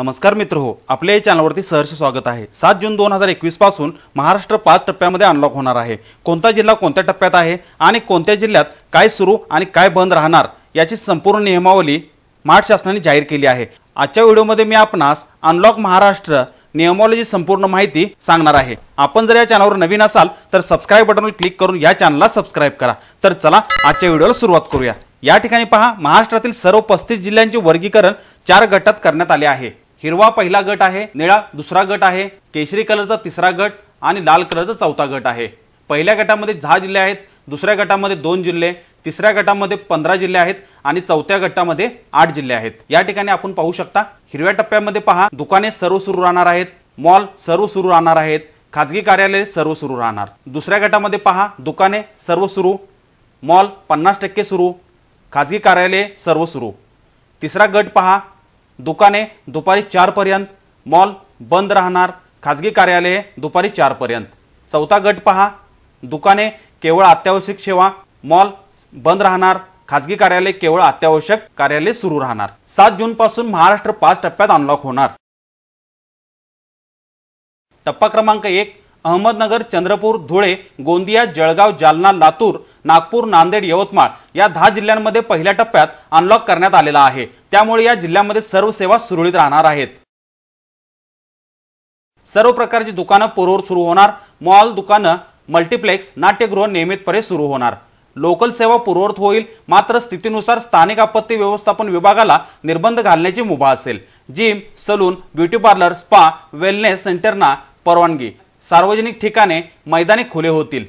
नमस्कार मित्र हो आपल्या या चॅनलवरती सहर्ष स्वागत आहे सात जून दोन हजार एकवीस पासून महाराष्ट्र पाच टप्प्यामध्ये अनलॉक होणार आहे कोणता जिल्हा कोणत्या टप्प्यात आहे आणि कोणत्या जिल्ह्यात काय सुरू आणि काय बंद राहणार याची संपूर्ण नियमावली महाराष्ट्र शासनाने जाहीर केली आहे आजच्या व्हिडिओमध्ये मी आपणास अनलॉक महाराष्ट्र नियमावलीची संपूर्ण माहिती सांगणार आहे आपण जर या चॅनलवर नवीन असाल तर सबस्क्राईब बटनवर क्लिक करून या चॅनलला सबस्क्राईब करा तर चला आजच्या व्हिडिओला सुरुवात करूया या ठिकाणी पहा महाराष्ट्रातील सर्व पस्तीस जिल्ह्यांचे वर्गीकरण चार गटात करण्यात आले आहे हिरवा पहिला गट आहे निळा दुसरा गट आहे केशरी कलरचा तिसरा गट आणि लाल कलरचा चौथा गट आहे पहिल्या गटामध्ये दहा जिल्हे आहेत दुसऱ्या गटामध्ये दोन जिल्हे तिसऱ्या गटामध्ये पंधरा जिल्हे आहेत आणि चौथ्या गटामध्ये आठ जिल्हे आहेत या ठिकाणी आपण पाहू शकता हिरव्या टप्प्यामध्ये पहा दुकाने सर्व सुरू राहणार आहेत मॉल सर्व सुरू राहणार आहेत खाजगी कार्यालय सर्व सुरू राहणार दुसऱ्या गटामध्ये पहा दुकाने सर्व सुरू मॉल पन्नास टक्के सुरू खाजगी कार्यालये सर्व सुरू तिसरा गट पहा दुकाने दुपारी चारपर्यंत मॉल बंद राहणार खाजगी कार्यालये दुपारी चारपर्यंत चौथा गट पहा दुकाने केवळ अत्यावश्यक सेवा मॉल बंद राहणार खाजगी कार्यालय केवळ अत्यावश्यक कार्यालय सुरू राहणार सात जून पासून महाराष्ट्र पाच टप्प्यात अनलॉक होणार टप्पा क्रमांक एक अहमदनगर चंद्रपूर धुळे गोंदिया जळगाव जालना लातूर नागपूर नांदेड यवतमाळ या दहा जिल्ह्यांमध्ये पहिल्या टप्प्यात अनलॉक करण्यात आलेला आहे त्यामुळे या जिल्ह्यांमध्ये सर्व सेवा सुरळीत राहणार आहेत सर्व प्रकारची दुकानं पूर्वर सुरू होणार मॉल दुकानं मल्टिप्लेक्स नाट्यगृह नियमितपणे सुरू होणार लोकल सेवा पूर्ववत होईल मात्र स्थितीनुसार स्थानिक आपत्ती व्यवस्थापन विभागाला निर्बंध घालण्याची मुभा असेल gym salon beauty parlour spa wellness सेंटरना परवानगी सार्वजनिक ठिकाणे मैदानी खुले होतील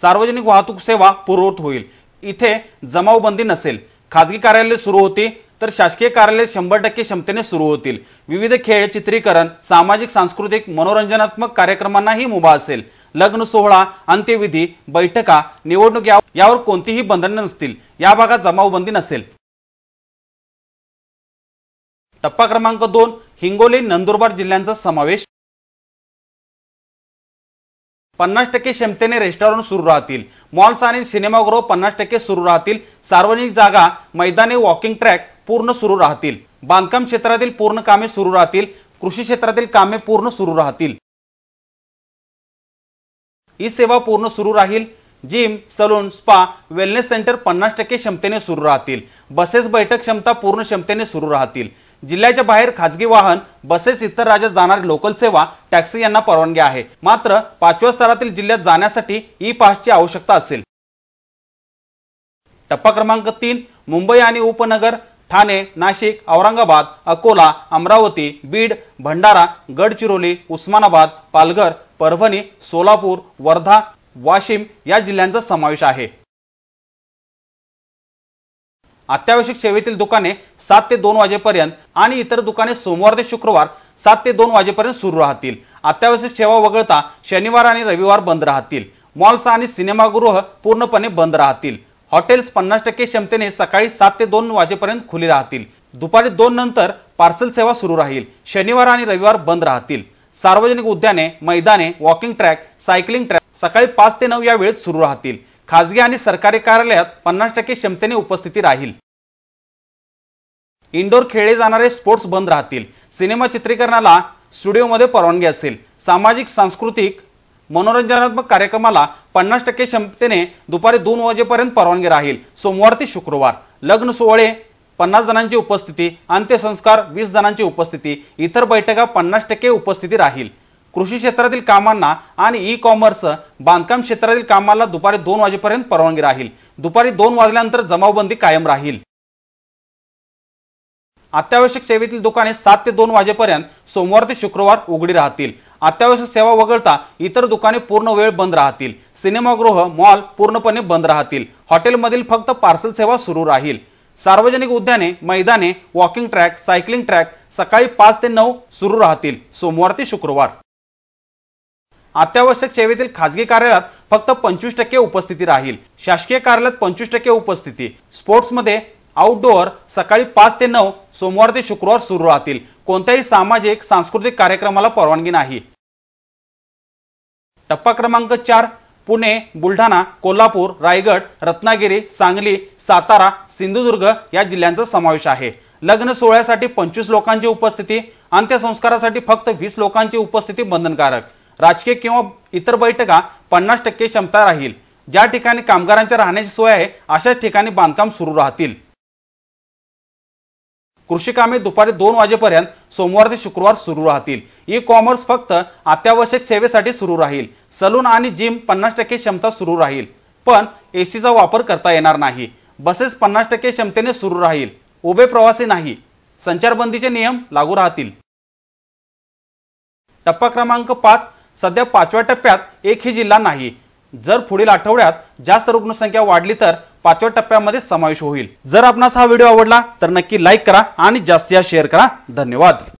सार्वजनिक वाहतूक सेवा पूर्ववत होईल इथे जमावबंदी नसेल खाजगी कार्यालय सुरू होती तर शासकीय कार्यालय शंभर टक्के क्षमतेने सुरू होतील विविध खेळ चित्रीकरण सामाजिक सांस्कृतिक मनोरंजनात्मक कार्यक्रमांनाही मुभा असेल लग्न सोहळा अंत्यविधी बैठका निवडणूक यावर कोणतीही बंधने नसतील या भागात जमावबंदी नसेल टप्पा क्रमांक दोन हिंगोली नंदुरबार जिल्ह्यांचा समावेश पन्नास टक्के क्षमतेने रेस्टॉरंट सुरू राहतील मॉल्स आणि सिनेमागृह पन्नास टक्के सुरू राहतील सार्वजनिक जागा मैदानी वॉकिंग ट्रॅक पूर्ण सुरू राहतील बांधकाम क्षेत्रातील पूर्ण कामे सुरू राहतील कृषी क्षेत्रातील कामे पूर्ण सुरू राहतील ही सेवा पूर्ण सुरू राहील gym salon spa wellness centre पन्नास टक्के क्षमतेने सुरू राहतील बसेस बैठक क्षमता पूर्ण क्षमतेने सुरू राहतील जिल्ह्याच्या बाहेर खासगी वाहन बसेस इतर राज्यात जाणारी लोकल सेवा टॅक्सी यांना परवानगी आहे मात्र पाचव्या स्तरातील जिल्ह्यात जाण्यासाठी ई पासची आवश्यकता असेल टप्पा क्रमांक तीन मुंबई आणि उपनगर ठाणे नाशिक औरंगाबाद अकोला अमरावती बीड भंडारा गडचिरोली उस्मानाबाद पालघर परभणी सोलापूर वर्धा वाशिम या जिल्ह्यांचा समावेश आहे अत्यावश्यक सेवेतील दुकाने सात ते दोन वाजेपर्यंत आणि इतर दुकाने सोमवार ते शुक्रवार सात ते दोन वाजेपर्यंत सुरू राहतील अत्यावश्यक सेवा वगळता शनिवार आणि रविवार बंद राहतील मॉल्स आणि सिनेमागृह पूर्णपणे बंद राहतील हॉटेल्स पन्नास टक्के क्षमतेने सकाळी सात ते दोन वाजेपर्यंत खुली राहतील दुपारी दोन नंतर पार्सल सेवा सुरू राहील शनिवार आणि रविवार बंद राहतील सार्वजनिक उद्याने मैदाने वॉकिंग ट्रॅक सायकलिंग ट्रॅक सकाळी पाच ते नऊ या वेळेत सुरू राहतील खाजगी आणि सरकारी कार्यालयात पन्नास टक्के क्षमतेने उपस्थिती राहील इंडोर खेळले जाणारे स्पोर्ट्स बंद राहतील सिनेमा चित्रीकरणाला स्टुडिओमध्ये परवानगी असेल सामाजिक सांस्कृतिक मनोरंजनात्मक कार्यक्रमाला पन्नास टक्के क्षमतेने दुपारी दोन वाजेपर्यंत परवानगी राहील सोमवार ते शुक्रवार लग्न सोहळे पन्नास जणांची उपस्थिती अंत्यसंस्कार वीस जणांची उपस्थिती इतर बैठका पन्नास टक्के उपस्थिती राहील कृषी क्षेत्रातील कामांना आणि ई कॉमर्स बांधकाम क्षेत्रातील कामाला दुपारी दोन वाजेपर्यंत परवानगी राहील दुपारी दोन वाजल्यानंतर जमावबंदी कायम राहील अत्यावश्यक सेवेतील दुकाने सात ते दोन वाजेपर्यंत सोमवार ते शुक्रवार उघडी राहतील अत्यावश्यक सेवा वगळता इतर दुकाने पूर्ण वेळ बंद राहतील सिनेमागृह मॉल पूर्णपणे बंद राहतील हॉटेलमधील फक्त पार्सल सेवा सुरू राहील सार्वजनिक उद्याने मैदाने वॉकिंग ट्रॅक सायकलिंग ट्रॅक सकाळी पाच ते नऊ सुरू राहतील सोमवार ते शुक्रवार अत्यावश्यक सेवेतील खासगी कार्यालयात फक्त पंचवीस टक्के उपस्थिती राहील शासकीय कार्यालयात पंचवीस टक्के उपस्थिती मध्ये आउटडोअर सकाळी पाच ते नऊ सोमवार ते शुक्रवार सुरू राहतील कोणत्याही सामाजिक सांस्कृतिक कार्यक्रमाला परवानगी नाही टप्पा क्रमांक चार पुणे बुलढाणा कोल्हापूर रायगड रत्नागिरी सांगली सातारा सिंधुदुर्ग या जिल्ह्यांचा समावेश आहे लग्न सोहळ्यासाठी पंचवीस लोकांची उपस्थिती अंत्यसंस्कारासाठी फक्त वीस लोकांची उपस्थिती बंधनकारक राजकीय किंवा इतर बैठका पन्नास टक्के क्षमता राहील ज्या ठिकाणी कामगारांच्या राहण्याची सोय आहे अशाच ठिकाणी बांधकाम सुरू राहतील कृषी कामे दुपारी दोन वाजेपर्यंत सोमवार ते शुक्रवार सुरू राहतील ई कॉमर्स फक्त अत्यावश्यक सेवेसाठी सुरू राहील सलून आणि जिम पन्नास टक्के क्षमता सुरू राहील पण एसीचा वापर करता येणार नाही बसेस पन्नास टक्के क्षमतेने सुरू राहील उभे प्रवासी नाही संचारबंदीचे नियम लागू राहतील टप्पा क्रमांक पाच सध्या पाचव्या टप्प्यात एकही जिल्हा नाही जर पुढील आठवड्यात जास्त रुग्णसंख्या वाढली तर पाचव्या टप्प्यामध्ये समावेश होईल जर आपणास हा व्हिडिओ आवडला तर नक्की लाईक करा आणि जास्तीत शेअर करा धन्यवाद